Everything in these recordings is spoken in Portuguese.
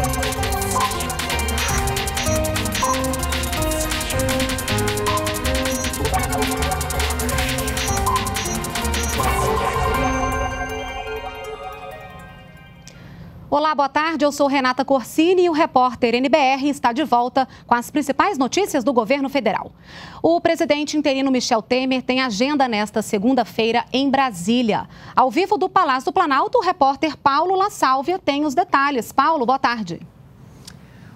Thank you. Olá, boa tarde. Eu sou Renata Corsini e o repórter NBR está de volta com as principais notícias do governo federal. O presidente interino Michel Temer tem agenda nesta segunda-feira em Brasília. Ao vivo do Palácio do Planalto, o repórter Paulo La Sálvia tem os detalhes. Paulo, boa tarde.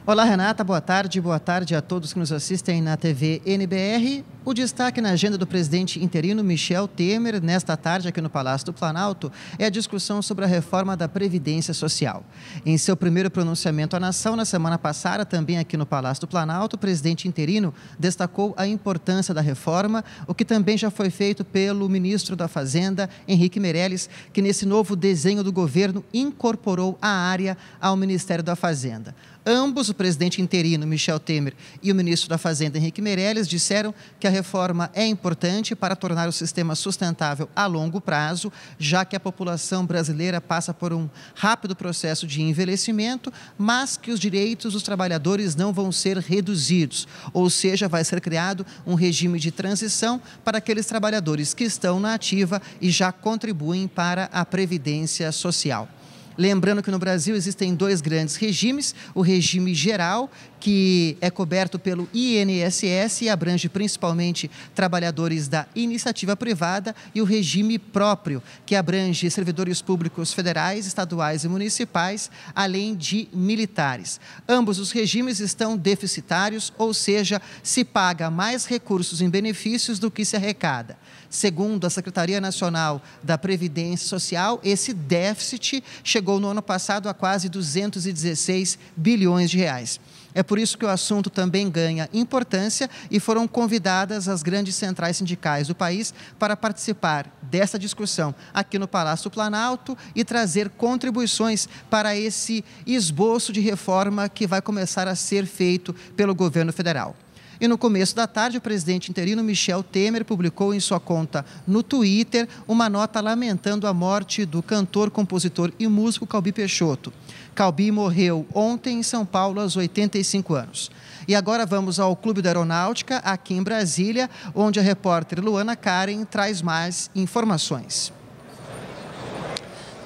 Olá, Renata. Boa tarde. Boa tarde a todos que nos assistem na TV NBR. O destaque na agenda do presidente interino Michel Temer, nesta tarde aqui no Palácio do Planalto, é a discussão sobre a reforma da Previdência Social. Em seu primeiro pronunciamento à nação, na semana passada, também aqui no Palácio do Planalto, o presidente interino destacou a importância da reforma, o que também já foi feito pelo ministro da Fazenda, Henrique Meirelles, que nesse novo desenho do governo incorporou a área ao Ministério da Fazenda. Ambos, o presidente interino Michel Temer e o ministro da Fazenda, Henrique Meirelles, disseram que a reforma é importante para tornar o sistema sustentável a longo prazo, já que a população brasileira passa por um rápido processo de envelhecimento, mas que os direitos dos trabalhadores não vão ser reduzidos. Ou seja, vai ser criado um regime de transição para aqueles trabalhadores que estão na ativa e já contribuem para a Previdência Social. Lembrando que no Brasil existem dois grandes regimes: o regime geral, que é coberto pelo INSS e abrange principalmente trabalhadores da iniciativa privada, e o regime próprio, que abrange servidores públicos federais, estaduais e municipais, além de militares. Ambos os regimes estão deficitários, ou seja, se paga mais recursos em benefícios do que se arrecada. Segundo a Secretaria Nacional da Previdência Social, esse déficit chegou chegou no ano passado a quase 216 bilhões de reais. É por isso que o assunto também ganha importância e foram convidadas as grandes centrais sindicais do país para participar dessa discussão aqui no Palácio Planalto e trazer contribuições para esse esboço de reforma que vai começar a ser feito pelo governo federal. E no começo da tarde, o presidente interino Michel Temer publicou em sua conta no Twitter uma nota lamentando a morte do cantor, compositor e músico Calbi Peixoto. Calbi morreu ontem em São Paulo, aos 85 anos. E agora vamos ao Clube da Aeronáutica, aqui em Brasília, onde a repórter Luana Karen traz mais informações.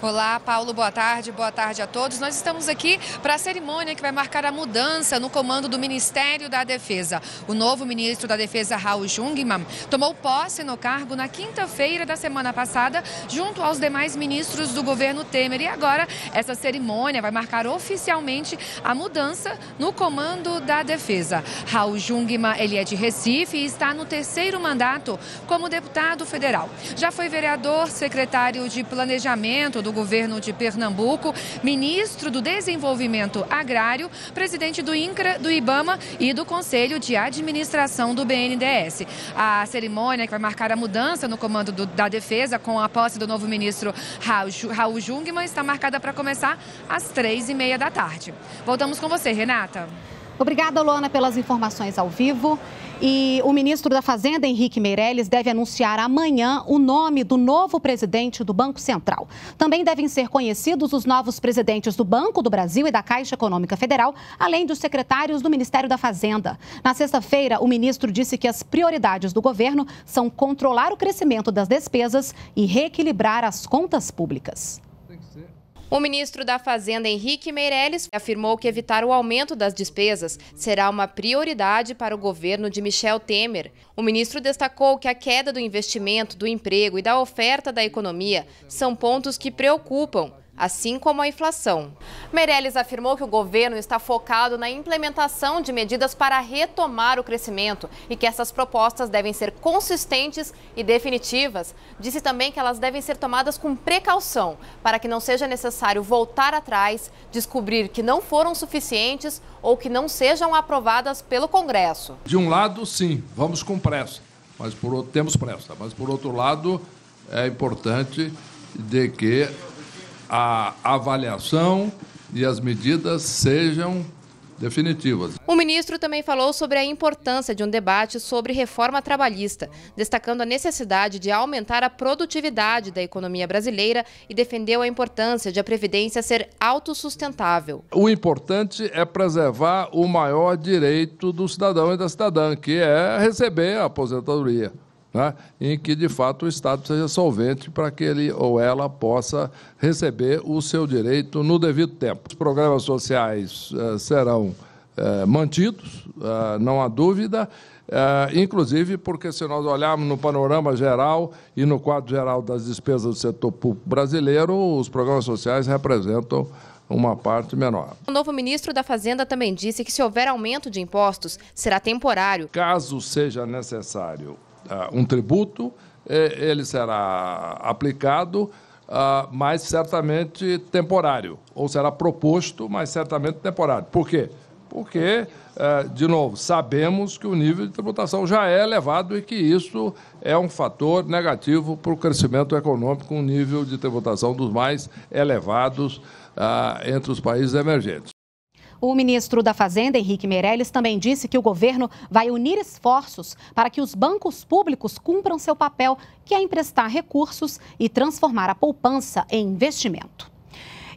Olá, Paulo, boa tarde, boa tarde a todos. Nós estamos aqui para a cerimônia que vai marcar a mudança no comando do Ministério da Defesa. O novo ministro da Defesa, Raul Jungmann, tomou posse no cargo na quinta-feira da semana passada, junto aos demais ministros do governo Temer. E agora, essa cerimônia vai marcar oficialmente a mudança no comando da Defesa. Raul Jungmann, ele é de Recife e está no terceiro mandato como deputado federal. Já foi vereador, secretário de Planejamento do governo de Pernambuco, ministro do Desenvolvimento Agrário, presidente do INCRA, do IBAMA e do Conselho de Administração do BNDES. A cerimônia que vai marcar a mudança no comando do, da defesa com a posse do novo ministro Raul, Raul Jungmann está marcada para começar às três e meia da tarde. Voltamos com você, Renata. Obrigada, Luana, pelas informações ao vivo. E o ministro da Fazenda, Henrique Meirelles, deve anunciar amanhã o nome do novo presidente do Banco Central. Também devem ser conhecidos os novos presidentes do Banco do Brasil e da Caixa Econômica Federal, além dos secretários do Ministério da Fazenda. Na sexta-feira, o ministro disse que as prioridades do governo são controlar o crescimento das despesas e reequilibrar as contas públicas. O ministro da Fazenda, Henrique Meirelles, afirmou que evitar o aumento das despesas será uma prioridade para o governo de Michel Temer. O ministro destacou que a queda do investimento, do emprego e da oferta da economia são pontos que preocupam assim como a inflação. Meirelles afirmou que o governo está focado na implementação de medidas para retomar o crescimento e que essas propostas devem ser consistentes e definitivas. Disse também que elas devem ser tomadas com precaução, para que não seja necessário voltar atrás, descobrir que não foram suficientes ou que não sejam aprovadas pelo Congresso. De um lado, sim, vamos com pressa, mas por outro, temos pressa, mas por outro lado, é importante de que a avaliação e as medidas sejam definitivas. O ministro também falou sobre a importância de um debate sobre reforma trabalhista, destacando a necessidade de aumentar a produtividade da economia brasileira e defendeu a importância de a Previdência ser autossustentável. O importante é preservar o maior direito do cidadão e da cidadã, que é receber a aposentadoria né? em que, de fato, o Estado seja solvente para que ele ou ela possa receber o seu direito no devido tempo. Os programas sociais eh, serão eh, mantidos, eh, não há dúvida, eh, inclusive porque, se nós olharmos no panorama geral e no quadro geral das despesas do setor público brasileiro, os programas sociais representam uma parte menor. O novo ministro da Fazenda também disse que se houver aumento de impostos, será temporário. Caso seja necessário ah, um tributo, ele será aplicado, ah, mas certamente temporário, ou será proposto, mas certamente temporário. Por quê? Porque, eh, de novo, sabemos que o nível de tributação já é elevado e que isso é um fator negativo para o crescimento econômico, um nível de tributação dos mais elevados ah, entre os países emergentes. O ministro da Fazenda, Henrique Meirelles, também disse que o governo vai unir esforços para que os bancos públicos cumpram seu papel, que é emprestar recursos e transformar a poupança em investimento.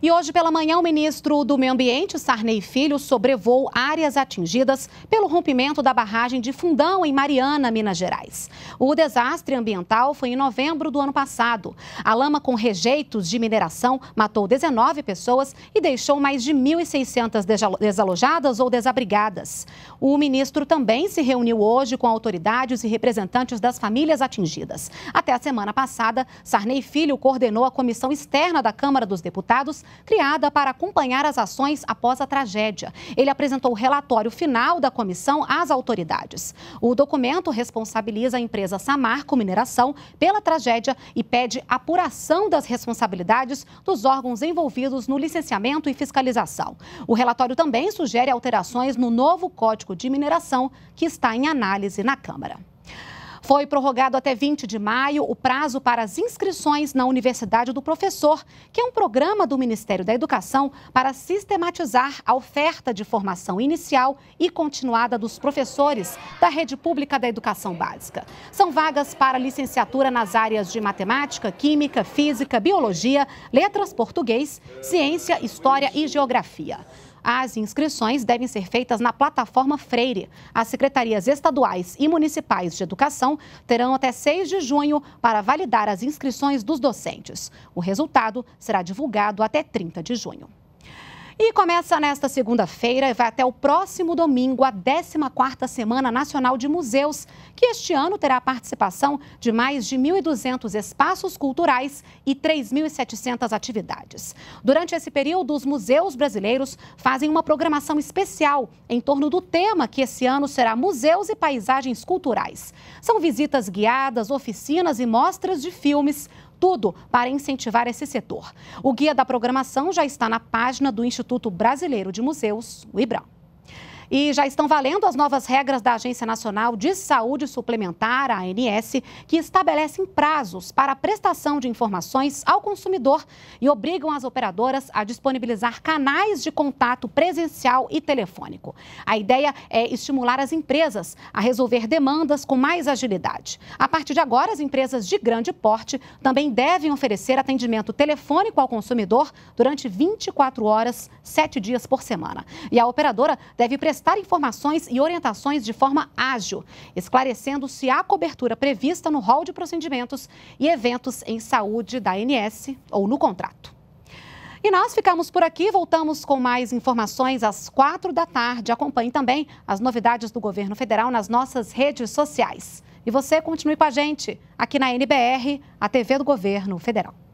E hoje pela manhã, o ministro do Meio Ambiente, Sarney Filho, sobrevoou áreas atingidas pelo rompimento da barragem de Fundão, em Mariana, Minas Gerais. O desastre ambiental foi em novembro do ano passado. A lama com rejeitos de mineração matou 19 pessoas e deixou mais de 1.600 desalojadas ou desabrigadas. O ministro também se reuniu hoje com autoridades e representantes das famílias atingidas. Até a semana passada, Sarney Filho coordenou a comissão externa da Câmara dos Deputados criada para acompanhar as ações após a tragédia. Ele apresentou o relatório final da comissão às autoridades. O documento responsabiliza a empresa Samarco Mineração pela tragédia e pede apuração das responsabilidades dos órgãos envolvidos no licenciamento e fiscalização. O relatório também sugere alterações no novo Código de Mineração, que está em análise na Câmara. Foi prorrogado até 20 de maio o prazo para as inscrições na Universidade do Professor, que é um programa do Ministério da Educação para sistematizar a oferta de formação inicial e continuada dos professores da rede pública da educação básica. São vagas para licenciatura nas áreas de matemática, química, física, biologia, letras, português, ciência, história e geografia. As inscrições devem ser feitas na plataforma Freire. As secretarias estaduais e municipais de educação terão até 6 de junho para validar as inscrições dos docentes. O resultado será divulgado até 30 de junho. E começa nesta segunda-feira e vai até o próximo domingo, a 14ª Semana Nacional de Museus, que este ano terá a participação de mais de 1.200 espaços culturais e 3.700 atividades. Durante esse período, os museus brasileiros fazem uma programação especial em torno do tema que esse ano será Museus e Paisagens Culturais. São visitas guiadas, oficinas e mostras de filmes, tudo para incentivar esse setor. O guia da programação já está na página do Instituto Brasileiro de Museus, o IBRAM. E já estão valendo as novas regras da Agência Nacional de Saúde Suplementar, a ANS, que estabelecem prazos para a prestação de informações ao consumidor e obrigam as operadoras a disponibilizar canais de contato presencial e telefônico. A ideia é estimular as empresas a resolver demandas com mais agilidade. A partir de agora, as empresas de grande porte também devem oferecer atendimento telefônico ao consumidor durante 24 horas, 7 dias por semana. E a operadora deve prestar prestar informações e orientações de forma ágil, esclarecendo se há cobertura prevista no rol de procedimentos e eventos em saúde da ANS ou no contrato. E nós ficamos por aqui, voltamos com mais informações às quatro da tarde. Acompanhe também as novidades do governo federal nas nossas redes sociais. E você continue com a gente aqui na NBR, a TV do Governo Federal.